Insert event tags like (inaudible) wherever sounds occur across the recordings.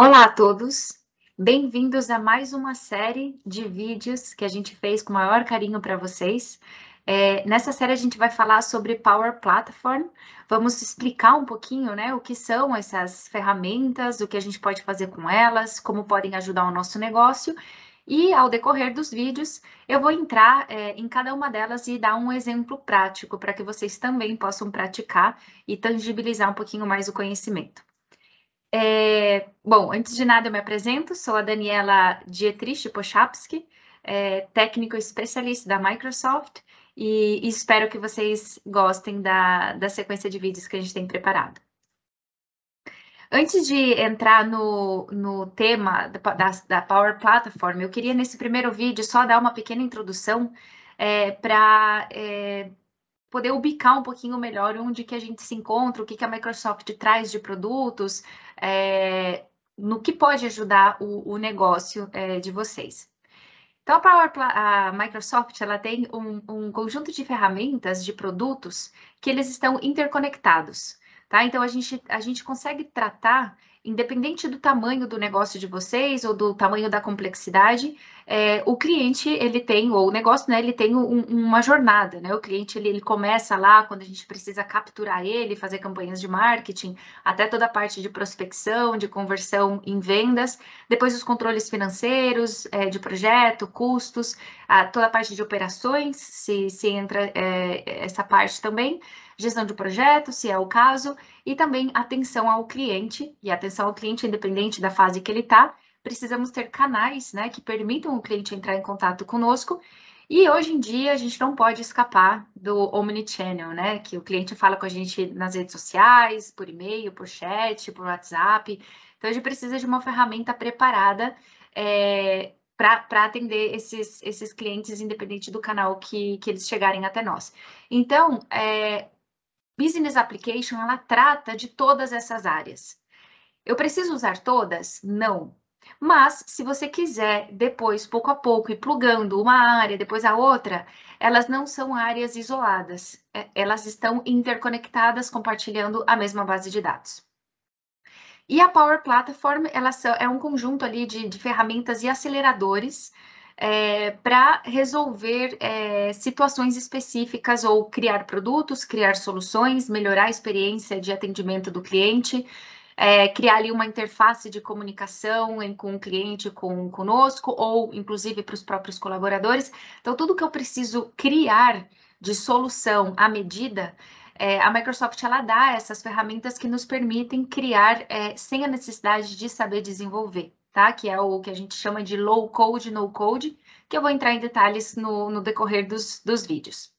Olá a todos, bem-vindos a mais uma série de vídeos que a gente fez com o maior carinho para vocês. É, nessa série a gente vai falar sobre Power Platform, vamos explicar um pouquinho né, o que são essas ferramentas, o que a gente pode fazer com elas, como podem ajudar o nosso negócio. E ao decorrer dos vídeos, eu vou entrar é, em cada uma delas e dar um exemplo prático para que vocês também possam praticar e tangibilizar um pouquinho mais o conhecimento. É, bom, antes de nada, eu me apresento. Sou a Daniela Dietrich Pochapski, é, técnico especialista da Microsoft, e, e, espero que vocês gostem da, da sequência de vídeos que a gente tem preparado. Antes de entrar no, no tema da, da Power Platform, eu queria, nesse primeiro vídeo, só dar uma pequena introdução é, para é, poder ubicar um pouquinho melhor onde que a gente se encontra, o que, que a Microsoft traz de produtos, é, no que pode ajudar o, o negócio é, de vocês. Então, a, Power, a Microsoft ela tem um, um, conjunto de ferramentas, de produtos, que eles estão interconectados. Tá? Então, a gente, a gente consegue tratar, independente do tamanho do negócio de vocês ou do tamanho da complexidade, é, o cliente ele tem, ou o negócio, né, ele tem um, uma jornada, né? O cliente ele, ele começa lá quando a gente precisa capturar ele, fazer campanhas de marketing, até toda a parte de prospecção, de conversão em vendas, depois os controles financeiros, é, de projeto, custos, a, toda a parte de operações, se, se entra é, essa parte também gestão de projeto, se é o caso, e também atenção ao cliente, e atenção ao cliente independente da fase que ele está, precisamos ter canais né, que permitam o cliente entrar em contato conosco. E hoje em dia a gente não pode escapar do omnichannel, né? Que o cliente fala com a gente nas redes sociais, por e-mail, por chat, por WhatsApp. Então a gente precisa de uma ferramenta preparada é, para atender esses, esses clientes, independente do canal que, que eles chegarem até nós. Então, é, Business Application, ela trata de todas essas áreas. Eu preciso usar todas? Não. Mas, se você quiser, depois, pouco a pouco, ir plugando uma área, depois a outra, elas não são áreas isoladas, é, elas estão interconectadas, compartilhando a mesma base de dados. E a Power Platform ela é um conjunto ali de, de ferramentas e aceleradores é, para resolver é, situações específicas ou criar produtos, criar soluções, melhorar a experiência de atendimento do cliente, é, criar ali uma interface de comunicação em, com o cliente, com conosco, ou inclusive para os próprios colaboradores. Então, tudo que eu preciso criar de solução à medida, é, a Microsoft ela dá essas ferramentas que nos permitem criar é, sem a necessidade de saber desenvolver, tá? Que é o que a gente chama de low code, no code, que eu vou entrar em detalhes no, no decorrer dos, dos vídeos.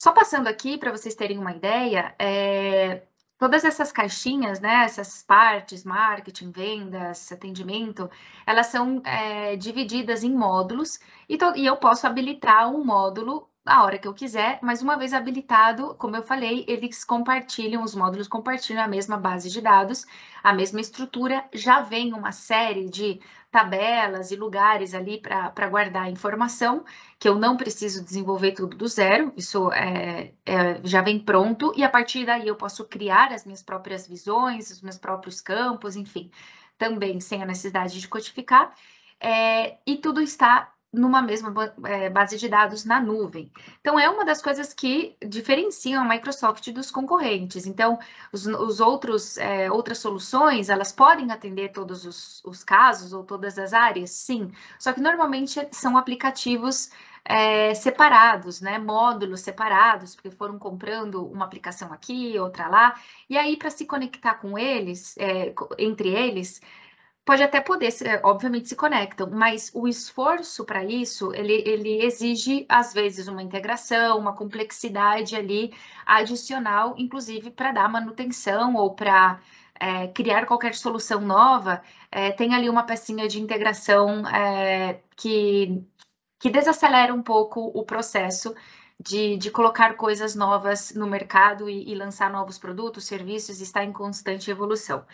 Só passando aqui para vocês terem uma ideia, é, todas essas caixinhas, né, essas partes, marketing, vendas, atendimento, elas são é, divididas em módulos e, e eu posso habilitar um módulo a hora que eu quiser, mas uma vez habilitado, como eu falei, eles compartilham, os módulos compartilham a mesma base de dados, a mesma estrutura, já vem uma série de tabelas e lugares ali para guardar a informação, que eu não preciso desenvolver tudo do zero, isso é, é, já vem pronto, e a partir daí eu posso criar as minhas próprias visões, os meus próprios campos, enfim, também sem a necessidade de codificar, é, e tudo está numa mesma eh, base de dados na nuvem. Então, é uma das coisas que diferenciam a Microsoft dos concorrentes. Então, os, os outros, é, outras soluções, elas podem atender todos os, os, casos ou todas as áreas, sim. Só que normalmente são aplicativos é, separados, né? Módulos separados, porque foram comprando uma aplicação aqui, outra lá. E aí, para se conectar com eles, é, entre eles, pode até poder, obviamente se conectam, mas o esforço para isso, ele, ele exige, às vezes, uma integração, uma complexidade ali adicional, inclusive para dar manutenção ou para é, criar qualquer solução nova, é, tem ali uma pecinha de integração é, que, que desacelera um pouco o processo de, de, colocar coisas novas no mercado e, e lançar novos produtos, serviços, está em constante evolução.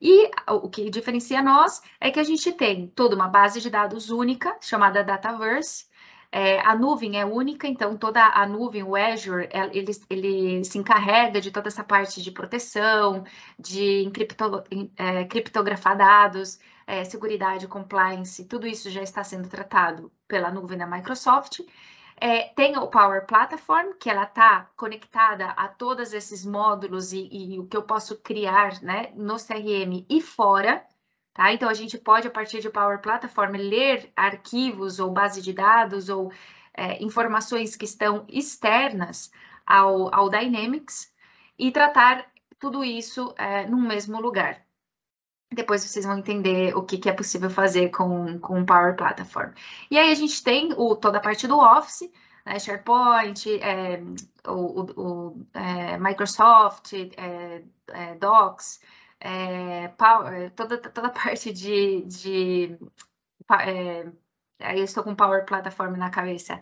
E o que diferencia nós é que a gente tem toda uma base de dados única, chamada Dataverse. É, a nuvem é única, então toda a nuvem, o Azure, é, ele, ele se encarrega de toda essa parte de proteção, de encripto, é, criptografar dados, é, compliance, tudo isso já está sendo tratado pela nuvem da Microsoft. É, tem o Power Platform, que ela está conectada a todos esses módulos e, e, o que eu posso criar né, no CRM e fora. Tá? Então, a gente pode, a partir de Power Platform, ler arquivos ou base de dados ou é, informações que estão externas ao, ao Dynamics e tratar tudo isso é, mesmo lugar. Depois vocês vão entender o que, que é possível fazer com, com o Power Platform. E aí a gente tem o, toda a parte do Office, né, SharePoint, é, o, o é, Microsoft, é, é Docs, é, Power, é, toda, toda a parte de. de eu estou com Power Platform na cabeça.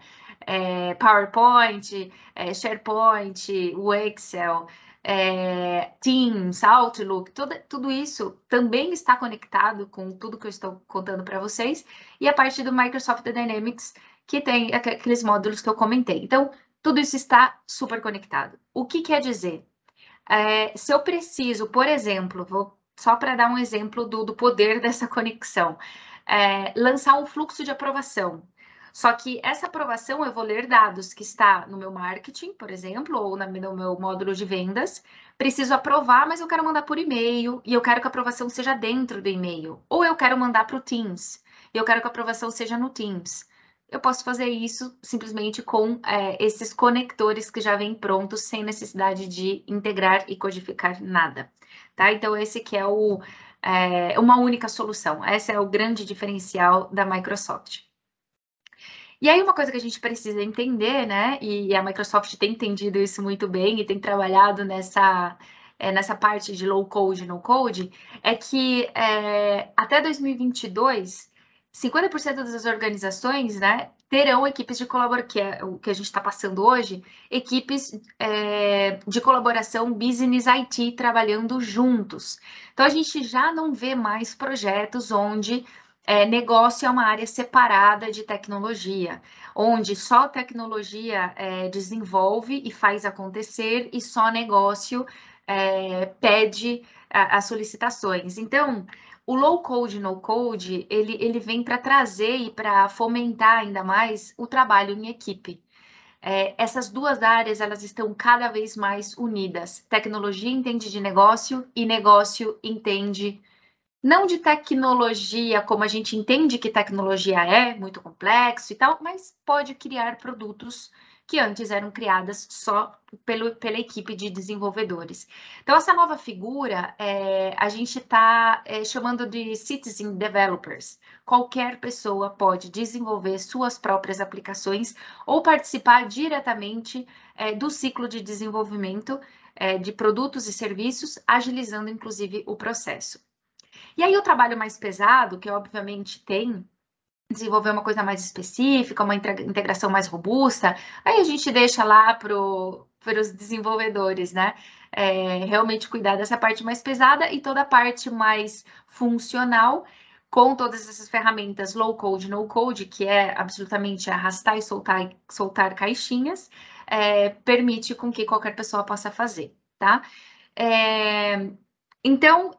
PowerPoint, SharePoint, o Excel, é, Teams, Outlook, tudo, tudo isso também está conectado com tudo que eu estou contando para vocês, e a parte do Microsoft Dynamics, que tem aqueles módulos que eu comentei. Então, tudo isso está super conectado. O que quer dizer? É, se eu preciso, por exemplo, vou só para dar um exemplo do, do poder (laughs) dessa conexão, é, lançar um fluxo de aprovação só que essa aprovação eu vou ler dados que está no meu marketing, por exemplo, ou no meu módulo de vendas. Preciso aprovar, mas eu quero mandar por e-mail e eu quero que a aprovação seja dentro do e-mail. Ou eu quero mandar para o Teams e eu quero que a aprovação seja no Teams. Eu posso fazer isso simplesmente com é, esses conectores que já vêm prontos, sem necessidade de integrar e codificar nada. Tá? Então, esse que é o é, uma única solução. Esse é o grande diferencial da Microsoft. E aí, uma coisa que a gente precisa entender, né? E a Microsoft tem entendido isso muito bem e tem trabalhado nessa, é, nessa parte de low code, e no code, é que é, até 2022, 50% das organizações, né? Terão equipes de colaboração, que é o que a gente está passando hoje, equipes é, de colaboração business IT trabalhando juntos. Então, a gente já não vê mais projetos onde é, negócio é uma área separada de tecnologia, onde só tecnologia é, desenvolve e faz acontecer e só negócio é, pede é, as solicitações. Então, o low code, no code, ele, ele vem para trazer e para fomentar ainda mais o trabalho em equipe. É, essas duas áreas elas estão cada vez mais unidas. Tecnologia entende de negócio e negócio entende de não de tecnologia, como a gente entende que tecnologia é, muito complexo e tal, mas pode criar produtos que antes eram criadas só pelo, pela equipe de desenvolvedores. Então, essa nova figura é, a gente está é, chamando de citizen developers. Qualquer pessoa pode desenvolver suas próprias aplicações ou participar diretamente é, do ciclo de desenvolvimento é, de produtos e serviços, agilizando inclusive o processo. E aí o trabalho mais pesado, que obviamente tem, desenvolver uma coisa mais específica, uma integração mais robusta, aí a gente deixa lá para os desenvolvedores, né? É, realmente cuidar dessa parte mais pesada e toda a parte mais funcional com todas essas ferramentas low code, no code, que é absolutamente arrastar e soltar, soltar caixinhas, é, permite com que qualquer pessoa possa fazer, tá? É, então,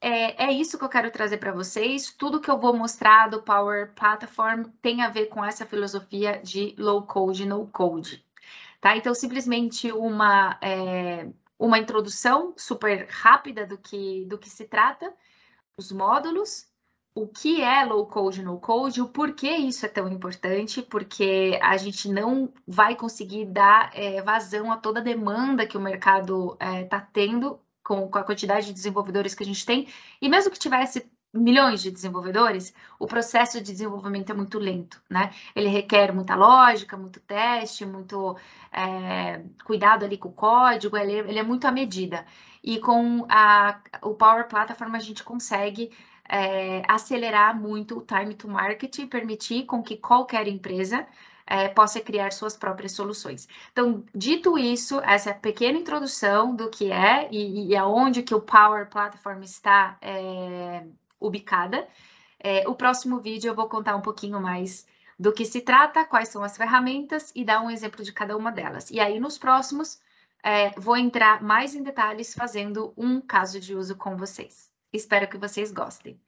é, é isso que eu quero trazer para vocês. Tudo que eu vou mostrar do Power Platform tem a ver com essa filosofia de low code, no code. Tá? Então, simplesmente uma, é, uma introdução super rápida do que, do que se trata, os módulos, o que é low code, no code, o porquê isso é tão importante, porque a gente não vai conseguir dar é, vazão a toda a demanda que o mercado está é, tá tendo com, com a quantidade de desenvolvedores que a gente tem, e mesmo que tivesse milhões de desenvolvedores, o processo de desenvolvimento é muito lento, né? Ele requer muita lógica, muito teste, muito é, cuidado ali com o código, ele, é, ele, é muito à medida. E com a, o Power Platform a gente consegue é, acelerar muito o time to market e permitir com que qualquer empresa é, possa criar suas próprias soluções. Então, dito isso, essa pequena introdução do que é e, e aonde que o Power Platform está é, ubicada, é, o próximo vídeo eu vou contar um pouquinho mais do que se trata, quais são as ferramentas e dar um exemplo de cada uma delas. E aí, nos próximos, é, vou entrar mais em detalhes fazendo um caso de uso com vocês. Espero que vocês gostem.